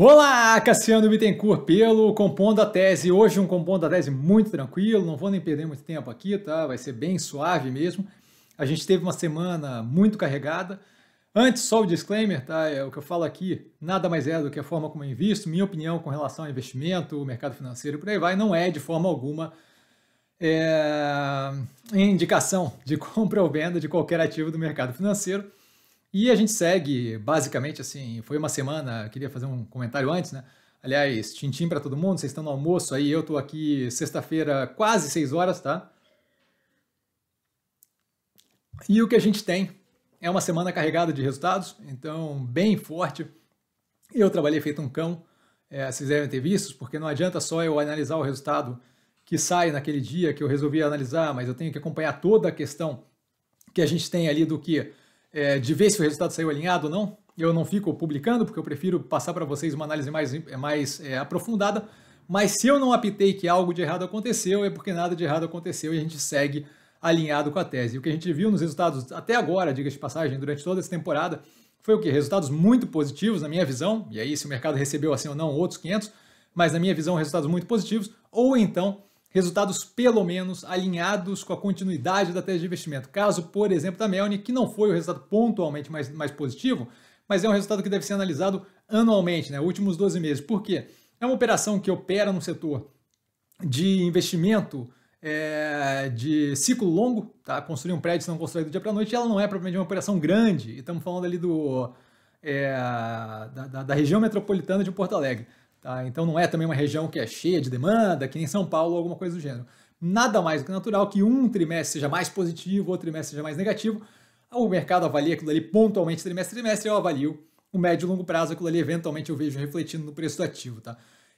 Olá, Cassiano Bittencourt pelo Compondo a Tese. Hoje um Compondo a Tese muito tranquilo, não vou nem perder muito tempo aqui, tá? Vai ser bem suave mesmo. A gente teve uma semana muito carregada. Antes, só o disclaimer, tá? É o que eu falo aqui nada mais é do que a forma como eu invisto, minha opinião com relação ao investimento, mercado financeiro, por aí vai, não é de forma alguma é, indicação de compra ou venda de qualquer ativo do mercado financeiro. E a gente segue, basicamente, assim, foi uma semana, queria fazer um comentário antes, né? Aliás, tintim para todo mundo, vocês estão no almoço aí, eu tô aqui sexta-feira, quase 6 horas, tá? E o que a gente tem é uma semana carregada de resultados, então bem forte. Eu trabalhei feito um cão, é, vocês devem ter visto, porque não adianta só eu analisar o resultado que sai naquele dia que eu resolvi analisar, mas eu tenho que acompanhar toda a questão que a gente tem ali do que é, de ver se o resultado saiu alinhado ou não. Eu não fico publicando, porque eu prefiro passar para vocês uma análise mais, mais é, aprofundada. Mas se eu não apitei que algo de errado aconteceu, é porque nada de errado aconteceu e a gente segue alinhado com a tese. o que a gente viu nos resultados até agora, diga de passagem, durante toda essa temporada, foi o que? Resultados muito positivos, na minha visão, e aí se o mercado recebeu assim ou não, outros 500, mas na minha visão, resultados muito positivos, ou então resultados pelo menos alinhados com a continuidade da tese de investimento. Caso, por exemplo, da Melni, que não foi o resultado pontualmente mais, mais positivo, mas é um resultado que deve ser analisado anualmente, né? últimos 12 meses. Por quê? É uma operação que opera no setor de investimento é, de ciclo longo, tá? construir um prédio se não construir do dia para a noite, ela não é propriamente uma operação grande, e estamos falando ali do, é, da, da, da região metropolitana de Porto Alegre. Tá? Então não é também uma região que é cheia de demanda, que nem São Paulo ou alguma coisa do gênero. Nada mais do que natural que um trimestre seja mais positivo, outro trimestre seja mais negativo. O mercado avalia aquilo ali pontualmente trimestre a trimestre, eu avalio o médio e longo prazo, aquilo ali eventualmente eu vejo refletindo no preço do ativo. Tá?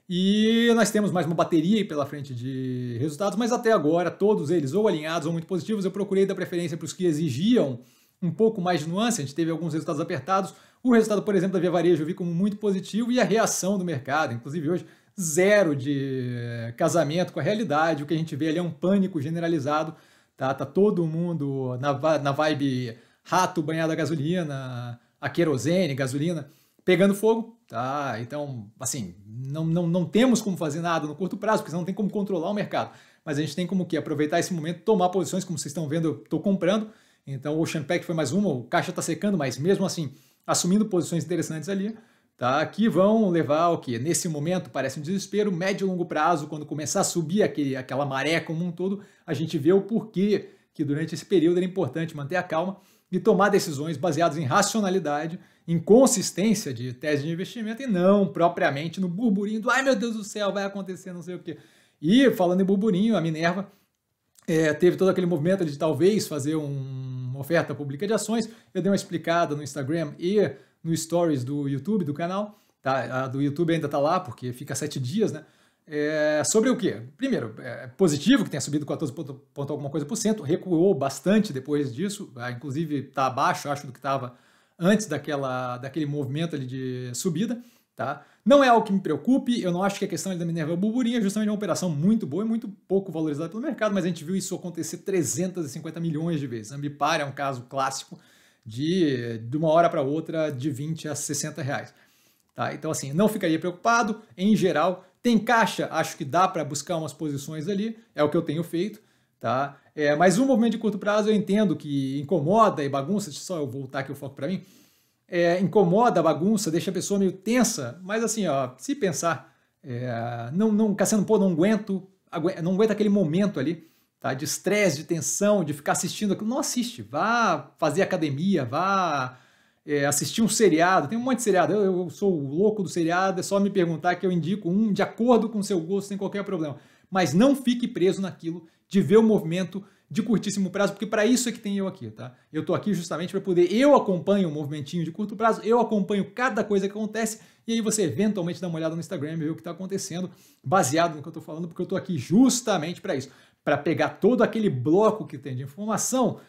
E nós temos mais uma bateria pela frente de resultados, mas até agora todos eles ou alinhados ou muito positivos. Eu procurei dar preferência para os que exigiam um pouco mais de nuance, a gente teve alguns resultados apertados. O resultado, por exemplo, da Via Varejo eu vi como muito positivo e a reação do mercado, inclusive hoje, zero de eh, casamento com a realidade. O que a gente vê ali é um pânico generalizado, tá? Tá todo mundo na, na vibe rato banhado a gasolina, a querosene, gasolina, pegando fogo, tá? Então, assim, não, não, não temos como fazer nada no curto prazo, porque não tem como controlar o mercado. Mas a gente tem como que aproveitar esse momento, tomar posições, como vocês estão vendo, eu estou comprando então o Ocean Pack foi mais uma, o caixa está secando, mas mesmo assim, assumindo posições interessantes ali, tá? que vão levar o que nesse momento parece um desespero, médio e longo prazo, quando começar a subir aquele, aquela maré como um todo, a gente vê o porquê que durante esse período era importante manter a calma e tomar decisões baseadas em racionalidade, em consistência de tese de investimento e não propriamente no burburinho do ai meu Deus do céu, vai acontecer não sei o quê. E falando em burburinho, a Minerva é, teve todo aquele movimento de talvez fazer um oferta pública de ações. Eu dei uma explicada no Instagram e no Stories do YouTube, do canal. Tá? A do YouTube ainda está lá, porque fica sete dias, né? É, sobre o que? Primeiro, é positivo que tenha subido 14 ponto, ponto alguma coisa por cento, recuou bastante depois disso, ah, inclusive está abaixo, acho, do que estava antes daquela, daquele movimento ali de subida. Tá? Não é algo que me preocupe, eu não acho que a questão da Minerva Burburinha é justamente uma operação muito boa e muito pouco valorizada pelo mercado, mas a gente viu isso acontecer 350 milhões de vezes. A Ambipar é um caso clássico de, de uma hora para outra de 20 a 60 reais. Tá? Então, assim, não ficaria preocupado. Em geral, tem caixa, acho que dá para buscar umas posições ali, é o que eu tenho feito. Tá? É, mas um movimento de curto prazo eu entendo que incomoda e bagunça, deixa só eu voltar aqui o foco para mim é, incomoda a bagunça, deixa a pessoa meio tensa, mas assim, ó, se pensar, é, não, não, Cassiano, pô, não aguento, aguento, não aguenta aquele momento ali, tá, de estresse, de tensão, de ficar assistindo aquilo, não assiste, vá fazer academia, vá é, assistir um seriado, tem um monte de seriado, eu, eu sou o louco do seriado, é só me perguntar que eu indico um de acordo com o seu gosto, sem qualquer problema mas não fique preso naquilo de ver o movimento de curtíssimo prazo, porque para isso é que tem eu aqui, tá? Eu estou aqui justamente para poder eu acompanho o movimentinho de curto prazo, eu acompanho cada coisa que acontece e aí você eventualmente dá uma olhada no Instagram e vê o que está acontecendo, baseado no que eu estou falando, porque eu estou aqui justamente para isso, para pegar todo aquele bloco que tem de informação,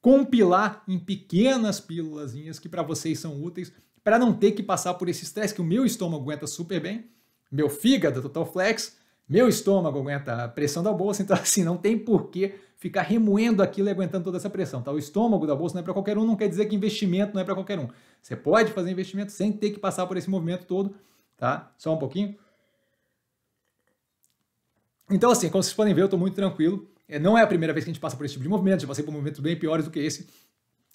compilar em pequenas pílulas que para vocês são úteis, para não ter que passar por esse estresse que o meu estômago aguenta super bem, meu fígado é total flex, meu estômago aguenta a pressão da bolsa, então assim, não tem porquê ficar remoendo aquilo e aguentando toda essa pressão. Tá? O estômago da bolsa não é para qualquer um, não quer dizer que investimento não é para qualquer um. Você pode fazer investimento sem ter que passar por esse movimento todo, tá? Só um pouquinho. Então, assim, como vocês podem ver, eu estou muito tranquilo. É, não é a primeira vez que a gente passa por esse tipo de movimento, já passei por movimentos bem piores do que esse.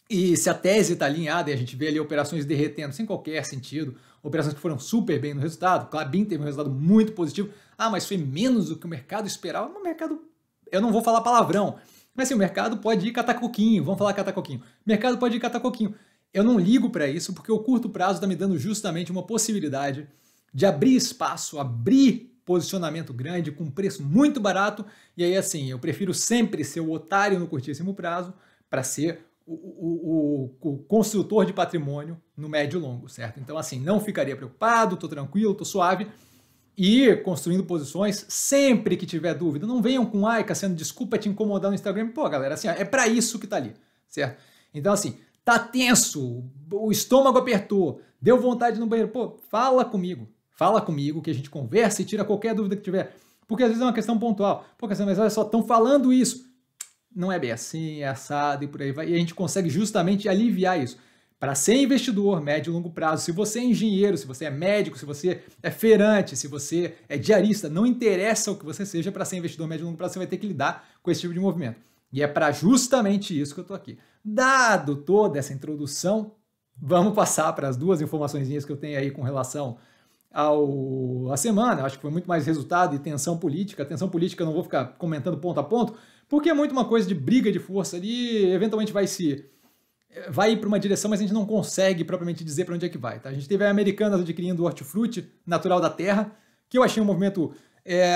E se a tese está alinhada e a gente vê ali operações derretendo sem qualquer sentido, operações que foram super bem no resultado, Clabin teve um resultado muito positivo, ah, mas foi menos do que o mercado esperava. o mercado, eu não vou falar palavrão, mas assim, o mercado pode ir catacoquinho, vamos falar catacoquinho. O mercado pode ir catacoquinho. Eu não ligo para isso porque o curto prazo está me dando justamente uma possibilidade de abrir espaço, abrir posicionamento grande com preço muito barato. E aí, assim, eu prefiro sempre ser o otário no curtíssimo prazo para ser o, o, o, o, construtor de patrimônio no médio e longo, certo? Então, assim, não ficaria preocupado, estou tranquilo, estou suave e ir construindo posições sempre que tiver dúvida. Não venham com ai, sendo desculpa te incomodar no Instagram. Pô, galera, assim, é para isso que tá ali, certo? Então, assim, tá tenso, o estômago apertou, deu vontade no banheiro. Pô, fala comigo, fala comigo que a gente conversa e tira qualquer dúvida que tiver. Porque às vezes é uma questão pontual. Pô, questão, mas olha só, estão falando isso. Não é bem assim, é assado e por aí vai. E a gente consegue justamente aliviar isso. Para ser investidor médio e longo prazo, se você é engenheiro, se você é médico, se você é feirante, se você é diarista, não interessa o que você seja, para ser investidor médio e longo prazo, você vai ter que lidar com esse tipo de movimento. E é para justamente isso que eu estou aqui. Dado toda essa introdução, vamos passar para as duas informações que eu tenho aí com relação ao a semana. Eu acho que foi muito mais resultado e tensão política. Tensão política eu não vou ficar comentando ponto a ponto, porque é muito uma coisa de briga de força ali, eventualmente vai se vai para uma direção, mas a gente não consegue propriamente dizer para onde é que vai. Tá? A gente teve a Americanas adquirindo o hortifruti natural da terra, que eu achei um movimento é,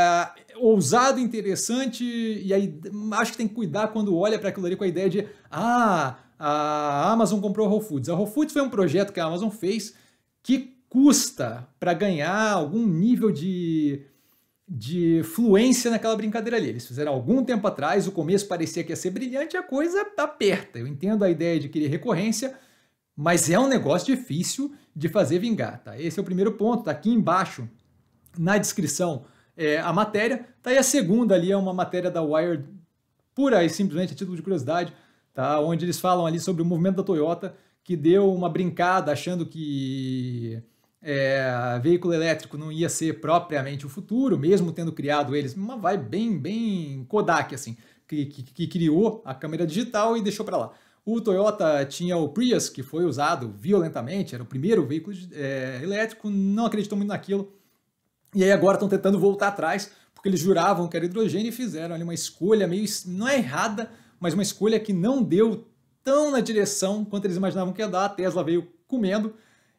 ousado, interessante, e aí acho que tem que cuidar quando olha para aquilo ali com a ideia de ah, a Amazon comprou a Whole Foods. A Whole Foods foi um projeto que a Amazon fez que custa para ganhar algum nível de de fluência naquela brincadeira ali. Eles fizeram algum tempo atrás, o começo parecia que ia ser brilhante, a coisa aperta. Eu entendo a ideia de querer recorrência, mas é um negócio difícil de fazer vingar, tá? Esse é o primeiro ponto, tá aqui embaixo na descrição é, a matéria, tá aí a segunda ali, é uma matéria da Wired, pura e simplesmente a título de curiosidade, tá? Onde eles falam ali sobre o movimento da Toyota, que deu uma brincada achando que é, veículo elétrico não ia ser propriamente o futuro, mesmo tendo criado eles, uma vai bem, bem Kodak, assim, que, que, que criou a câmera digital e deixou para lá. O Toyota tinha o Prius, que foi usado violentamente, era o primeiro veículo é, elétrico, não acreditou muito naquilo. E aí agora estão tentando voltar atrás, porque eles juravam que era hidrogênio e fizeram ali uma escolha meio, não é errada, mas uma escolha que não deu tão na direção quanto eles imaginavam que ia dar. A Tesla veio comendo,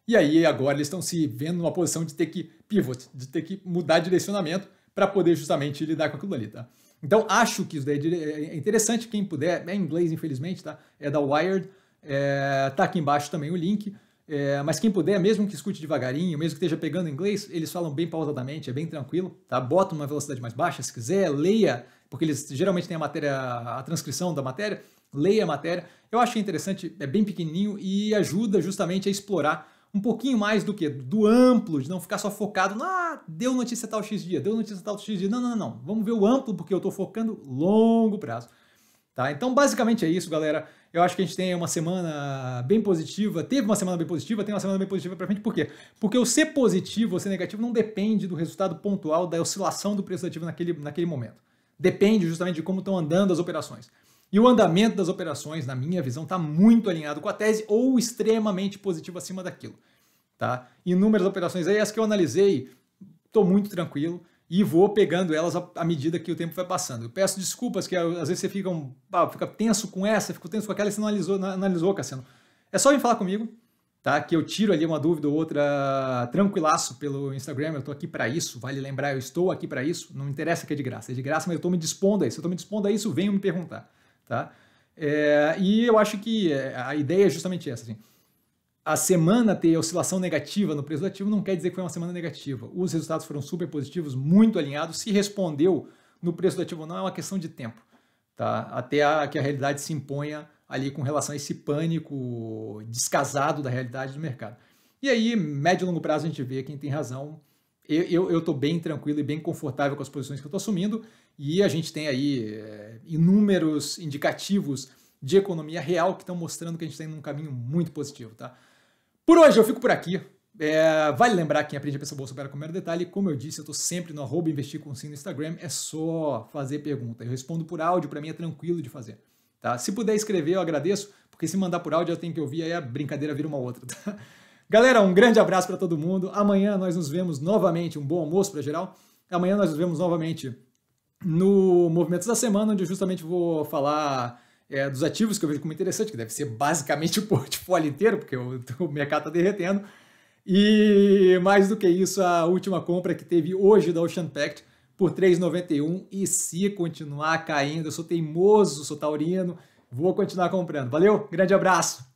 e aí agora eles estão se vendo numa posição de ter que pivot, de ter que mudar direcionamento para poder justamente lidar com aquilo ali, tá? Então acho que isso daí é, é, é interessante, quem puder, é em inglês infelizmente, tá? É da Wired, é, tá aqui embaixo também o link, é, mas quem puder, mesmo que escute devagarinho, mesmo que esteja pegando inglês, eles falam bem pausadamente, é bem tranquilo, tá? Bota uma velocidade mais baixa se quiser, leia, porque eles geralmente têm a matéria, a transcrição da matéria, leia a matéria. Eu achei interessante, é bem pequenininho e ajuda justamente a explorar um pouquinho mais do que do amplo, de não ficar só focado ah, deu notícia tal x dia, deu notícia tal x dia. Não, não, não, Vamos ver o amplo porque eu estou focando longo prazo. Tá? Então, basicamente é isso, galera. Eu acho que a gente tem uma semana bem positiva, teve uma semana bem positiva, tem uma semana bem positiva para frente. Por quê? Porque o ser positivo ou ser negativo não depende do resultado pontual da oscilação do preço ativo naquele, naquele momento. Depende justamente de como estão andando as operações. E o andamento das operações, na minha visão, está muito alinhado com a tese ou extremamente positivo acima daquilo. Tá? Inúmeras operações aí, as que eu analisei, estou muito tranquilo e vou pegando elas à medida que o tempo vai passando. Eu peço desculpas que às vezes você fica, um, ah, fica tenso com essa, fica tenso com aquela e você não analisou, não analisou Cassiano. É só vir falar comigo, tá? Que eu tiro ali uma dúvida ou outra tranquilaço pelo Instagram. Eu estou aqui para isso, vale lembrar, eu estou aqui para isso. Não interessa que é de graça, é de graça, mas eu estou me dispondo a isso. Eu estou me dispondo a isso, venham me perguntar. Tá? É, e eu acho que é, a ideia é justamente essa. Assim, a semana ter oscilação negativa no preço do ativo não quer dizer que foi uma semana negativa. Os resultados foram super positivos, muito alinhados. Se respondeu no preço do ativo ou não, é uma questão de tempo. Tá? Até a, que a realidade se imponha ali com relação a esse pânico descasado da realidade do mercado. E aí, médio e longo prazo, a gente vê quem tem razão eu, eu, tô bem tranquilo e bem confortável com as posições que eu estou assumindo, e a gente tem aí é, inúmeros indicativos de economia real que estão mostrando que a gente está indo num caminho muito positivo, tá? Por hoje eu fico por aqui. É, vale lembrar quem aprende a pensar bolsa para comer detalhe, como eu disse, eu estou sempre no arroba investir com sim no Instagram, é só fazer pergunta. Eu respondo por áudio, para mim é tranquilo de fazer. Tá? Se puder escrever, eu agradeço, porque se mandar por áudio eu tenho que ouvir, aí a brincadeira vira uma outra. Tá? Galera, um grande abraço para todo mundo. Amanhã nós nos vemos novamente. Um bom almoço para geral. Amanhã nós nos vemos novamente no Movimentos da Semana, onde eu justamente vou falar é, dos ativos que eu vejo como interessante, que deve ser basicamente o portfólio inteiro, porque o, o mercado está derretendo. E mais do que isso, a última compra que teve hoje da Ocean Pact por 3,91 e se continuar caindo, eu sou teimoso, sou taurino, vou continuar comprando. Valeu, grande abraço!